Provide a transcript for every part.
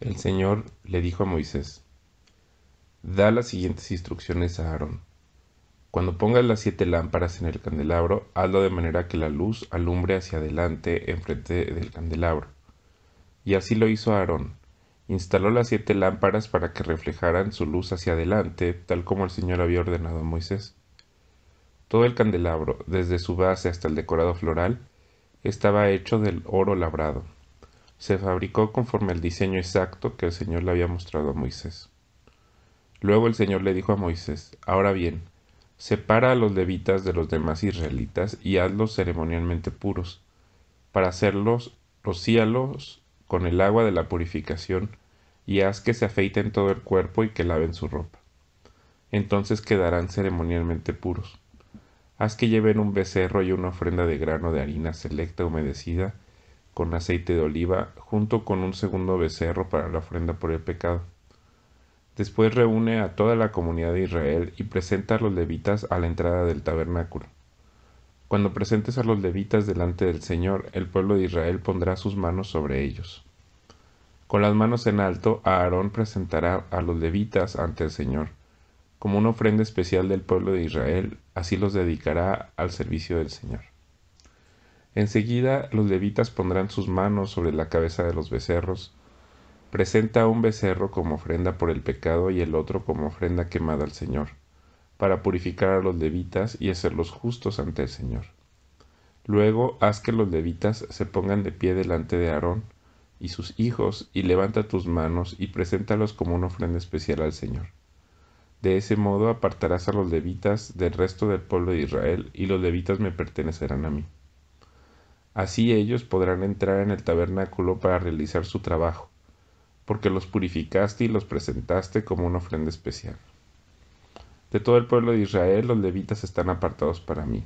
El Señor le dijo a Moisés, Da las siguientes instrucciones a Aarón. Cuando pongas las siete lámparas en el candelabro, hazlo de manera que la luz alumbre hacia adelante enfrente del candelabro. Y así lo hizo Aarón. Instaló las siete lámparas para que reflejaran su luz hacia adelante, tal como el Señor había ordenado a Moisés. Todo el candelabro, desde su base hasta el decorado floral, estaba hecho del oro labrado se fabricó conforme al diseño exacto que el Señor le había mostrado a Moisés. Luego el Señor le dijo a Moisés, Ahora bien, separa a los levitas de los demás israelitas y hazlos ceremonialmente puros. Para hacerlos, rocíalos con el agua de la purificación y haz que se afeiten todo el cuerpo y que laven su ropa. Entonces quedarán ceremonialmente puros. Haz que lleven un becerro y una ofrenda de grano de harina selecta humedecida con aceite de oliva junto con un segundo becerro para la ofrenda por el pecado. Después reúne a toda la comunidad de Israel y presenta a los levitas a la entrada del tabernáculo. Cuando presentes a los levitas delante del Señor, el pueblo de Israel pondrá sus manos sobre ellos. Con las manos en alto, Aarón presentará a los levitas ante el Señor. Como una ofrenda especial del pueblo de Israel, así los dedicará al servicio del Señor. Enseguida los levitas pondrán sus manos sobre la cabeza de los becerros. Presenta un becerro como ofrenda por el pecado y el otro como ofrenda quemada al Señor, para purificar a los levitas y hacerlos justos ante el Señor. Luego haz que los levitas se pongan de pie delante de Aarón y sus hijos, y levanta tus manos y preséntalos como una ofrenda especial al Señor. De ese modo apartarás a los levitas del resto del pueblo de Israel, y los levitas me pertenecerán a mí. Así ellos podrán entrar en el tabernáculo para realizar su trabajo, porque los purificaste y los presentaste como una ofrenda especial. De todo el pueblo de Israel los levitas están apartados para mí.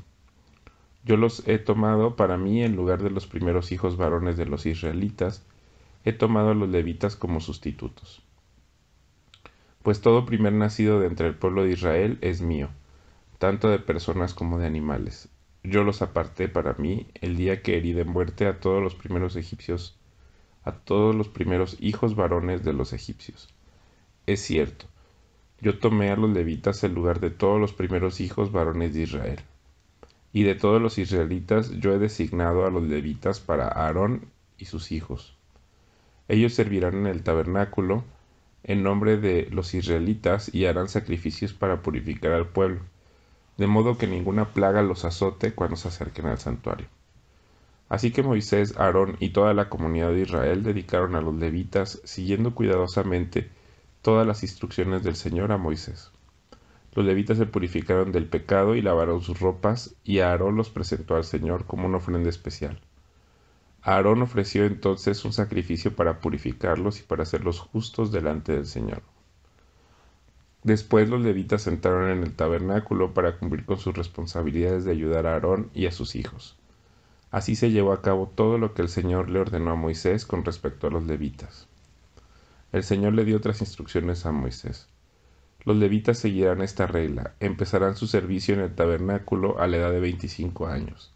Yo los he tomado para mí en lugar de los primeros hijos varones de los israelitas, he tomado a los levitas como sustitutos. Pues todo primer nacido de entre el pueblo de Israel es mío, tanto de personas como de animales, yo los aparté para mí el día que herí de muerte a todos los primeros egipcios, a todos los primeros hijos varones de los egipcios. Es cierto, yo tomé a los levitas el lugar de todos los primeros hijos varones de Israel. Y de todos los israelitas yo he designado a los levitas para Aarón y sus hijos. Ellos servirán en el tabernáculo en nombre de los israelitas y harán sacrificios para purificar al pueblo de modo que ninguna plaga los azote cuando se acerquen al santuario. Así que Moisés, Aarón y toda la comunidad de Israel dedicaron a los levitas, siguiendo cuidadosamente todas las instrucciones del Señor a Moisés. Los levitas se purificaron del pecado y lavaron sus ropas, y Aarón los presentó al Señor como una ofrenda especial. Aarón ofreció entonces un sacrificio para purificarlos y para hacerlos justos delante del Señor. Después los levitas entraron en el tabernáculo para cumplir con sus responsabilidades de ayudar a Aarón y a sus hijos. Así se llevó a cabo todo lo que el Señor le ordenó a Moisés con respecto a los levitas. El Señor le dio otras instrucciones a Moisés. Los levitas seguirán esta regla, empezarán su servicio en el tabernáculo a la edad de 25 años,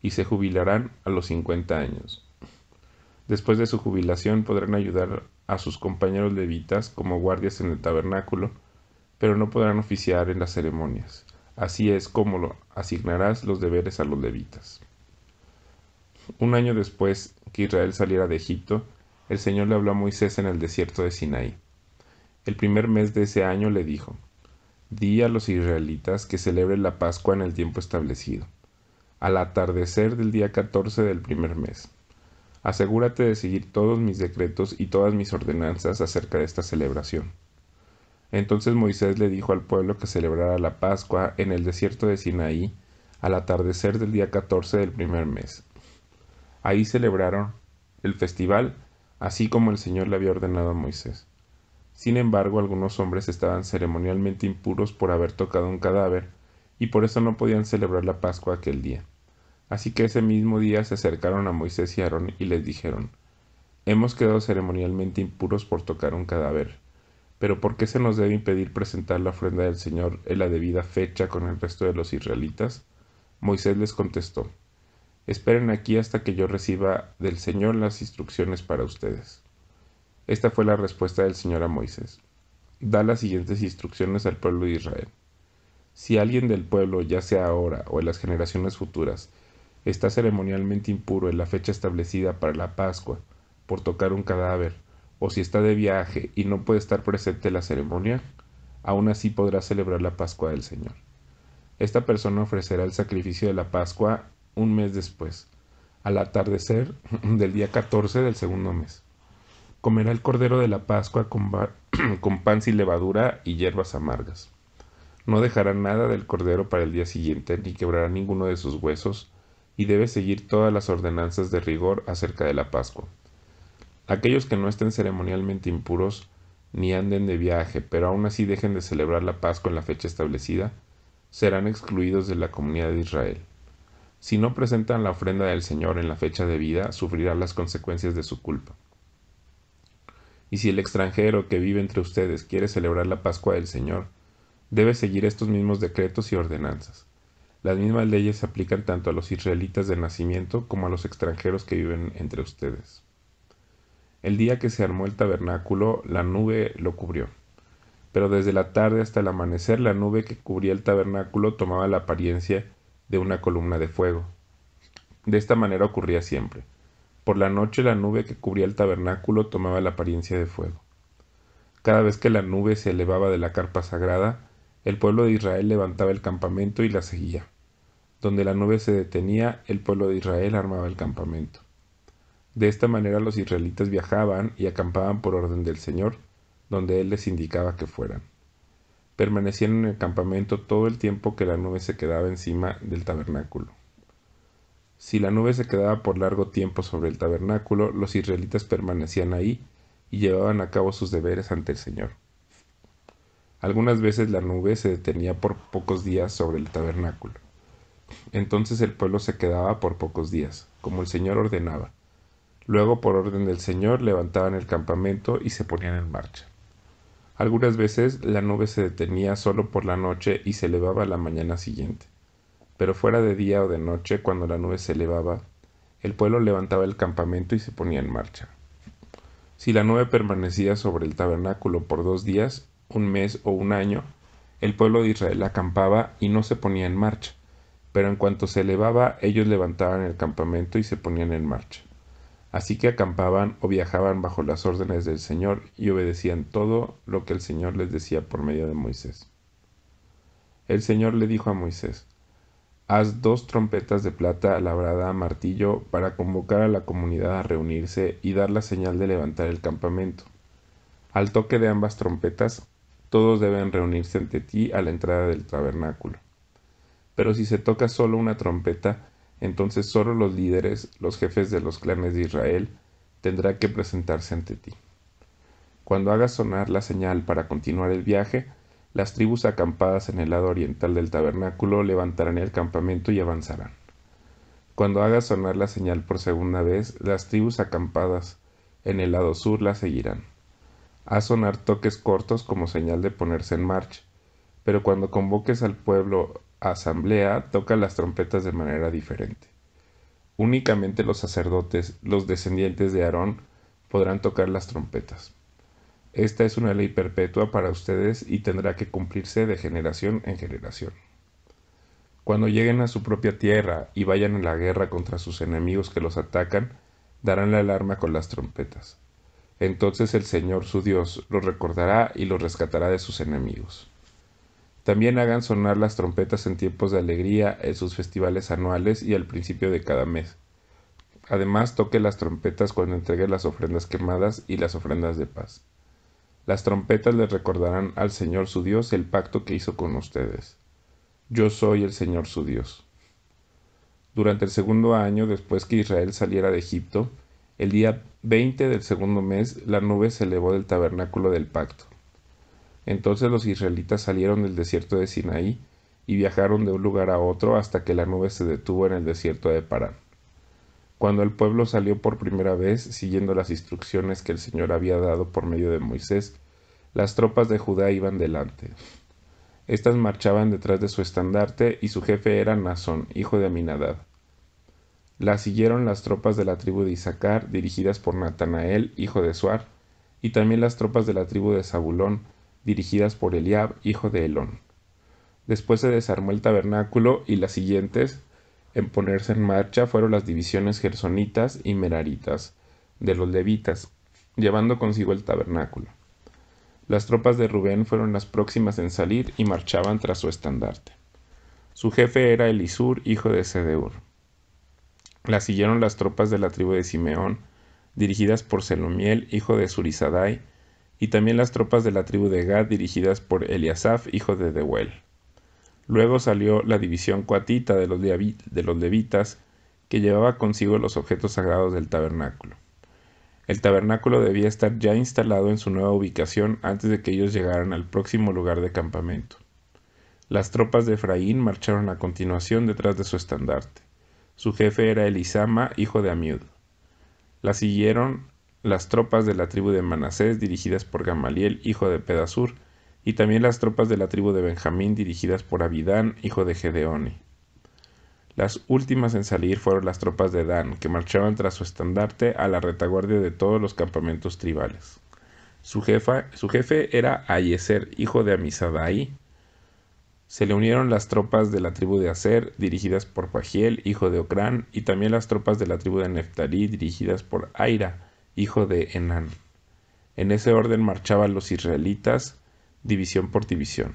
y se jubilarán a los 50 años. Después de su jubilación podrán ayudar a sus compañeros levitas como guardias en el tabernáculo pero no podrán oficiar en las ceremonias. Así es como lo asignarás los deberes a los levitas. Un año después que Israel saliera de Egipto, el Señor le habló a Moisés en el desierto de Sinaí. El primer mes de ese año le dijo, Di a los israelitas que celebren la Pascua en el tiempo establecido, al atardecer del día 14 del primer mes. Asegúrate de seguir todos mis decretos y todas mis ordenanzas acerca de esta celebración entonces Moisés le dijo al pueblo que celebrara la Pascua en el desierto de Sinaí al atardecer del día 14 del primer mes. Ahí celebraron el festival así como el Señor le había ordenado a Moisés. Sin embargo, algunos hombres estaban ceremonialmente impuros por haber tocado un cadáver y por eso no podían celebrar la Pascua aquel día. Así que ese mismo día se acercaron a Moisés y Aarón y les dijeron, Hemos quedado ceremonialmente impuros por tocar un cadáver pero ¿por qué se nos debe impedir presentar la ofrenda del Señor en la debida fecha con el resto de los israelitas? Moisés les contestó, Esperen aquí hasta que yo reciba del Señor las instrucciones para ustedes. Esta fue la respuesta del Señor a Moisés. Da las siguientes instrucciones al pueblo de Israel. Si alguien del pueblo, ya sea ahora o en las generaciones futuras, está ceremonialmente impuro en la fecha establecida para la Pascua, por tocar un cadáver, o si está de viaje y no puede estar presente en la ceremonia, aún así podrá celebrar la Pascua del Señor. Esta persona ofrecerá el sacrificio de la Pascua un mes después, al atardecer del día 14 del segundo mes. Comerá el cordero de la Pascua con, con pan sin levadura y hierbas amargas. No dejará nada del cordero para el día siguiente, ni quebrará ninguno de sus huesos, y debe seguir todas las ordenanzas de rigor acerca de la Pascua. Aquellos que no estén ceremonialmente impuros ni anden de viaje, pero aún así dejen de celebrar la Pascua en la fecha establecida, serán excluidos de la comunidad de Israel. Si no presentan la ofrenda del Señor en la fecha vida, sufrirán las consecuencias de su culpa. Y si el extranjero que vive entre ustedes quiere celebrar la Pascua del Señor, debe seguir estos mismos decretos y ordenanzas. Las mismas leyes se aplican tanto a los israelitas de nacimiento como a los extranjeros que viven entre ustedes. El día que se armó el tabernáculo, la nube lo cubrió. Pero desde la tarde hasta el amanecer, la nube que cubría el tabernáculo tomaba la apariencia de una columna de fuego. De esta manera ocurría siempre. Por la noche la nube que cubría el tabernáculo tomaba la apariencia de fuego. Cada vez que la nube se elevaba de la carpa sagrada, el pueblo de Israel levantaba el campamento y la seguía. Donde la nube se detenía, el pueblo de Israel armaba el campamento. De esta manera los israelitas viajaban y acampaban por orden del Señor, donde Él les indicaba que fueran. Permanecían en el campamento todo el tiempo que la nube se quedaba encima del tabernáculo. Si la nube se quedaba por largo tiempo sobre el tabernáculo, los israelitas permanecían ahí y llevaban a cabo sus deberes ante el Señor. Algunas veces la nube se detenía por pocos días sobre el tabernáculo. Entonces el pueblo se quedaba por pocos días, como el Señor ordenaba Luego, por orden del Señor, levantaban el campamento y se ponían en marcha. Algunas veces la nube se detenía solo por la noche y se elevaba la mañana siguiente. Pero fuera de día o de noche, cuando la nube se elevaba, el pueblo levantaba el campamento y se ponía en marcha. Si la nube permanecía sobre el tabernáculo por dos días, un mes o un año, el pueblo de Israel acampaba y no se ponía en marcha, pero en cuanto se elevaba ellos levantaban el campamento y se ponían en marcha. Así que acampaban o viajaban bajo las órdenes del Señor y obedecían todo lo que el Señor les decía por medio de Moisés. El Señor le dijo a Moisés, Haz dos trompetas de plata labrada a martillo para convocar a la comunidad a reunirse y dar la señal de levantar el campamento. Al toque de ambas trompetas, todos deben reunirse ante ti a la entrada del tabernáculo. Pero si se toca solo una trompeta, entonces solo los líderes, los jefes de los clanes de Israel, tendrá que presentarse ante ti. Cuando hagas sonar la señal para continuar el viaje, las tribus acampadas en el lado oriental del tabernáculo levantarán el campamento y avanzarán. Cuando hagas sonar la señal por segunda vez, las tribus acampadas en el lado sur la seguirán. Haz sonar toques cortos como señal de ponerse en marcha, pero cuando convoques al pueblo asamblea toca las trompetas de manera diferente. Únicamente los sacerdotes, los descendientes de Aarón, podrán tocar las trompetas. Esta es una ley perpetua para ustedes y tendrá que cumplirse de generación en generación. Cuando lleguen a su propia tierra y vayan en la guerra contra sus enemigos que los atacan, darán la alarma con las trompetas. Entonces el Señor su Dios los recordará y los rescatará de sus enemigos. También hagan sonar las trompetas en tiempos de alegría, en sus festivales anuales y al principio de cada mes. Además, toque las trompetas cuando entregue las ofrendas quemadas y las ofrendas de paz. Las trompetas les recordarán al Señor su Dios el pacto que hizo con ustedes. Yo soy el Señor su Dios. Durante el segundo año después que Israel saliera de Egipto, el día 20 del segundo mes, la nube se elevó del tabernáculo del pacto. Entonces los israelitas salieron del desierto de Sinaí y viajaron de un lugar a otro hasta que la nube se detuvo en el desierto de Parán. Cuando el pueblo salió por primera vez, siguiendo las instrucciones que el Señor había dado por medio de Moisés, las tropas de Judá iban delante. Estas marchaban detrás de su estandarte y su jefe era Nazón, hijo de Aminadad. La siguieron las tropas de la tribu de Isaacar, dirigidas por Natanael, hijo de Suar, y también las tropas de la tribu de Zabulón, dirigidas por Eliab, hijo de Elón. Después se desarmó el tabernáculo y las siguientes en ponerse en marcha fueron las divisiones gersonitas y meraritas de los levitas, llevando consigo el tabernáculo. Las tropas de Rubén fueron las próximas en salir y marchaban tras su estandarte. Su jefe era Elisur, hijo de Sedeur. Las siguieron las tropas de la tribu de Simeón, dirigidas por Selumiel, hijo de Surizadai, y también las tropas de la tribu de Gad dirigidas por Eliasaf, hijo de Deuel. Luego salió la división cuatita de los, de los levitas, que llevaba consigo los objetos sagrados del tabernáculo. El tabernáculo debía estar ya instalado en su nueva ubicación antes de que ellos llegaran al próximo lugar de campamento. Las tropas de Efraín marcharon a continuación detrás de su estandarte. Su jefe era Elisama, hijo de Amiud. La siguieron las tropas de la tribu de Manasés dirigidas por Gamaliel, hijo de Pedasur, y también las tropas de la tribu de Benjamín dirigidas por Abidán, hijo de Gedeoni. Las últimas en salir fueron las tropas de Dan, que marchaban tras su estandarte a la retaguardia de todos los campamentos tribales. Su, jefe era Ayeser, hijo de Amisadai. Se le unieron las tropas de la tribu de Aser, dirigidas por Pagiel, hijo de Ocrán, y también las tropas de la tribu de Neftalí, dirigidas por Aira, hijo de Enán. En ese orden marchaban los israelitas, división por división.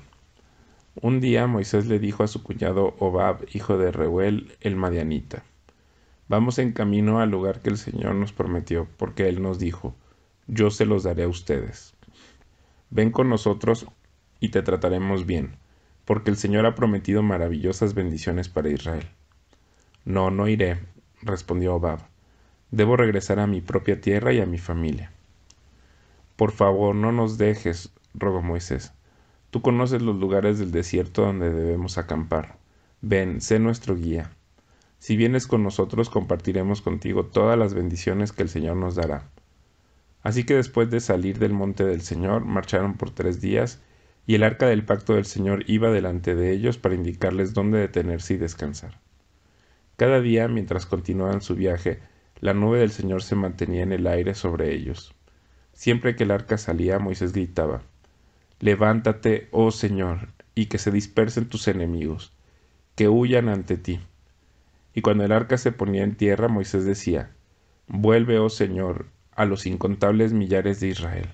Un día Moisés le dijo a su cuñado Obab, hijo de Reuel, el madianita, Vamos en camino al lugar que el Señor nos prometió, porque Él nos dijo, Yo se los daré a ustedes. Ven con nosotros y te trataremos bien, porque el Señor ha prometido maravillosas bendiciones para Israel. No, no iré, respondió Obab, Debo regresar a mi propia tierra y a mi familia. Por favor, no nos dejes, rogó Moisés. Tú conoces los lugares del desierto donde debemos acampar. Ven, sé nuestro guía. Si vienes con nosotros, compartiremos contigo todas las bendiciones que el Señor nos dará. Así que después de salir del monte del Señor, marcharon por tres días, y el arca del pacto del Señor iba delante de ellos para indicarles dónde detenerse y descansar. Cada día, mientras continuaban su viaje, la nube del Señor se mantenía en el aire sobre ellos. Siempre que el arca salía, Moisés gritaba, Levántate, oh Señor, y que se dispersen tus enemigos, que huyan ante ti. Y cuando el arca se ponía en tierra, Moisés decía, Vuelve, oh Señor, a los incontables millares de Israel.